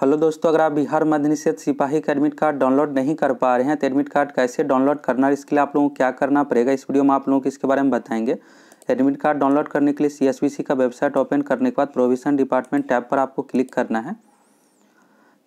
hello दोस्तों अगर आप बिहार मध्य निषेध सिपाही का एडमिट कार्ड डाउनलोड नहीं कर पा रहे हैं तो एडमिट कार्ड कैसे डाउनलोड करना है इसके लिए आप लोगों को क्या करना पड़ेगा इस वीडियो में आप लोगों को इसके बारे में बताएंगे एडमिट कार्ड डाउनलोड करने के लिए सी का वेबसाइट ओपन करने के बाद प्रोविजन डिपार्टमेंट टैब पर आपको क्लिक करना है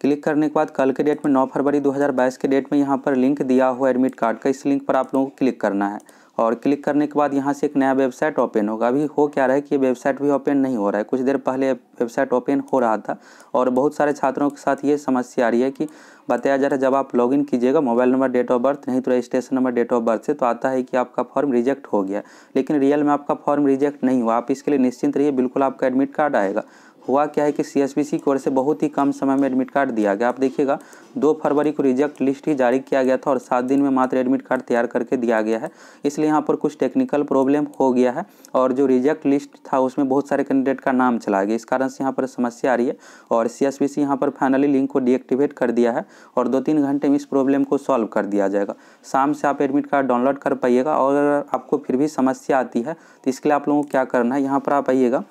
क्लिक करने के बाद कल के डेट में नौ फरवरी दो के डेट में यहाँ पर लिंक दिया हुआ एडमिट कार्ड का इस लिंक पर आप लोगों को क्लिक करना है और क्लिक करने के बाद यहाँ से एक नया वेबसाइट ओपन होगा अभी हो क्या रहा है कि वेबसाइट भी ओपन नहीं हो रहा है कुछ देर पहले वेबसाइट ओपन हो रहा था और बहुत सारे छात्रों के साथ ये समस्या आ रही है कि बताया जा रहा है जब आप लॉगिन कीजिएगा mobile number date of birth नहीं तो registration number date of birth से तो आता है कि आपका फॉर्म रिजेक्ट हो गया लेकिन रियल में आपका फॉर्म रिजेक्ट नहीं हुआ आप इसके लिए निश्चिंत रहिए बिल्कुल आपका एडमिट कार्ड आएगा हुआ क्या है कि सी एस की ओर से बहुत ही कम समय में एडमिट कार्ड दिया गया आप देखिएगा दो फरवरी को रिजेक्ट लिस्ट ही जारी किया गया था और सात दिन में मात्र एडमिट कार्ड तैयार करके दिया गया है इसलिए यहाँ पर कुछ टेक्निकल प्रॉब्लम हो गया है और जो रिजेक्ट लिस्ट था उसमें बहुत सारे कैंडिडेट का नाम चला गया इस कारण से यहाँ पर समस्या आ रही है और सी एस यहाँ पर फाइनली लिंक को डीएक्टिवेट कर दिया है और दो तीन घंटे में इस प्रॉब्लम को सॉल्व कर दिया जाएगा शाम से आप एडमिट कार्ड डाउनलोड कर पाइएगा और आपको फिर भी समस्या आती है तो इसके लिए आप लोगों को क्या करना है यहाँ पर आप आइएगा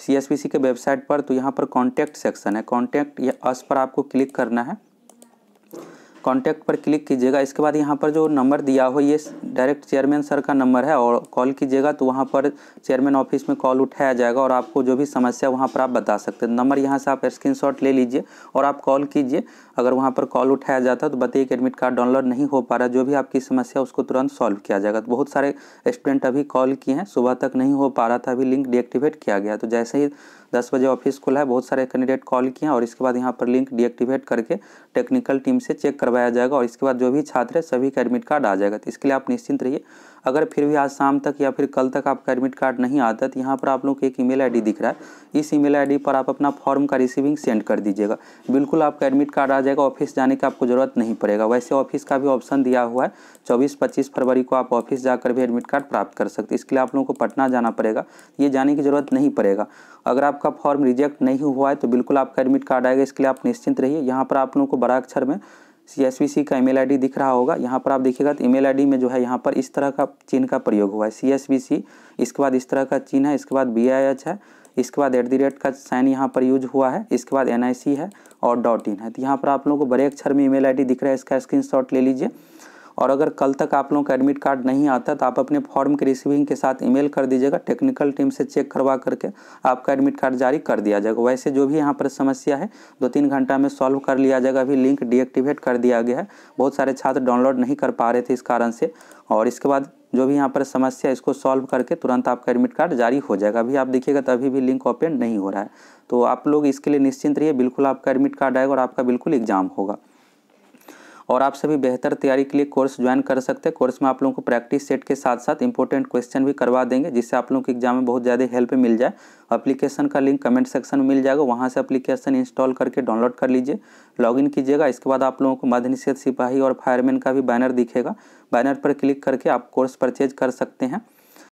सी के वेबसाइट पर तो यहाँ पर कॉन्टैक्ट सेक्शन है कॉन्टैक्ट या अस पर आपको क्लिक करना है कॉन्टैक्ट पर क्लिक कीजिएगा इसके बाद यहाँ पर जो नंबर दिया हो ये डायरेक्ट चेयरमैन सर का नंबर है और कॉल कीजिएगा तो वहाँ पर चेयरमैन ऑफिस में कॉल उठाया जाएगा और आपको जो भी समस्या वहाँ पर आप बता सकते हैं नंबर यहाँ से आप स्क्रीनशॉट ले लीजिए और आप कॉल कीजिए अगर वहाँ पर कॉल उठाया जाता तो बताइए कि एडमिट कार्ड डाउनलोड नहीं हो पा रहा जो भी आपकी समस्या उसको तुरंत सॉल्व किया जाएगा तो बहुत सारे स्टूडेंट अभी कॉल किए हैं सुबह तक नहीं हो पा रहा था अभी लिंक डीएक्टिवेट किया गया तो जैसे ही दस बजे ऑफिस खुला है बहुत सारे कैंडिडेट कॉल किए हैं और इसके बाद यहाँ पर लिंक डीएक्टिवेट करके टेक्निकल टीम से चेक करवा करवाया जाएगा और इसके बाद जो भी छात्र है सभी का एडमिट कार्ड आ जाएगा तो इसके लिए आप निश्चिंत रहिए अगर फिर भी आज शाम तक या फिर कल तक आपका एडमिट कार्ड नहीं आता तो यहाँ पर आप लोग को एक ईमेल आईडी दिख रहा है इस ईमेल आईडी पर आप अपना फॉर्म का रिसीविंग सेंड कर दीजिएगा बिल्कुल आपका एडमिट कार्ड आ जाएगा ऑफिस जाने की आपको ज़रूरत नहीं पड़ेगा वैसे ऑफिस का भी ऑप्शन दिया हुआ है चौबीस पच्चीस फरवरी को आप ऑफिस जाकर भी एडमिट कार्ड प्राप्त कर सकते इसके लिए आप लोगों को पटना जाना पड़ेगा ये जाने की ज़रूरत नहीं पड़ेगा अगर आपका फॉर्म रिजेक्ट नहीं हुआ है तो बिल्कुल आपका एडमिट कार्ड आएगा इसके लिए आप निश्चिंत रहिए यहाँ पर आप लोगों को बड़ा अक्षर में सी का ईमेल आईडी दिख रहा होगा यहाँ पर आप देखिएगा तो ईमेल आईडी में जो है यहाँ पर इस तरह का चिन्ह का प्रयोग हुआ है सी इसके बाद इस तरह का चिन्ह है इसके बाद बी है इसके बाद एट दी रेट का साइन यहाँ पर यूज हुआ है इसके बाद एन है और डॉट इन है तो यहाँ पर आप लोगों को बड़े अक्षर में ईमेल आईडी दिख रहा है इसका स्क्रीनशॉट ले लीजिए और अगर कल तक आप लोगों का एडमिट कार्ड नहीं आता तो आप अपने फॉर्म के रिसीविंग के साथ ईमेल कर दीजिएगा टेक्निकल टीम से चेक करवा करके आपका एडमिट कार्ड जारी कर दिया जाएगा वैसे जो भी यहाँ पर समस्या है दो तीन घंटा में सॉल्व कर लिया जाएगा अभी लिंक डीएक्टिवेट कर दिया गया है बहुत सारे छात्र डाउनलोड नहीं कर पा रहे थे इस कारण से और इसके बाद जो भी यहाँ पर समस्या इसको सॉल्व करके तुरंत आपका एडमिट कार्ड जारी हो जाएगा अभी आप देखिएगा तो अभी भी लिंक ओपन नहीं हो रहा है तो आप लोग इसके लिए निश्चिंत रहिए बिल्कुल आपका एडमिट कार्ड आएगा और आपका बिल्कुल एग्जाम होगा और आप सभी बेहतर तैयारी के लिए कोर्स ज्वाइन कर सकते हैं कोर्स में आप लोगों को प्रैक्टिस सेट के साथ साथ इंपॉर्टेंट क्वेश्चन भी करवा देंगे जिससे आप लोगों के एग्जाम में बहुत ज़्यादा हेल्प मिल जाए अप्लीकेशन का लिंक कमेंट सेक्शन में मिल जाएगा वहाँ से अप्लीकेशन इंस्टॉल करके डाउनलोड कर लीजिए लॉगिन कीजिएगा इसके बाद आप लोगों को मध्य निषेध सिपाही और फायरमैन का भी बैनर दिखेगा बैनर पर क्लिक करके आप कोर्स परचेज कर सकते हैं